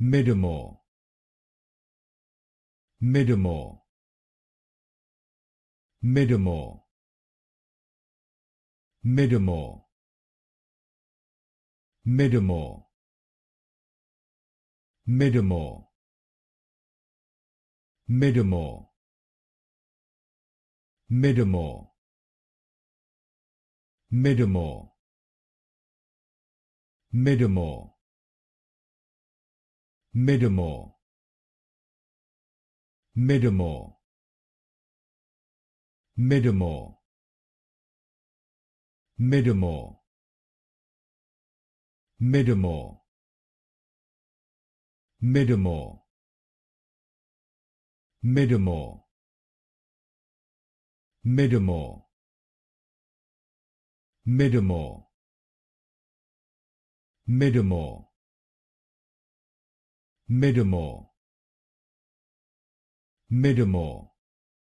Middlemore Middlemore Middlemore Middlemore Middlemore Middlemore Middlemore Middlemore Middlemore Middlemore Middlemore Middlemore Middlemore Middlemore Middlemore Middlemore Middlemore Middlemore Middlemore Middlemore Middlemore Middlemore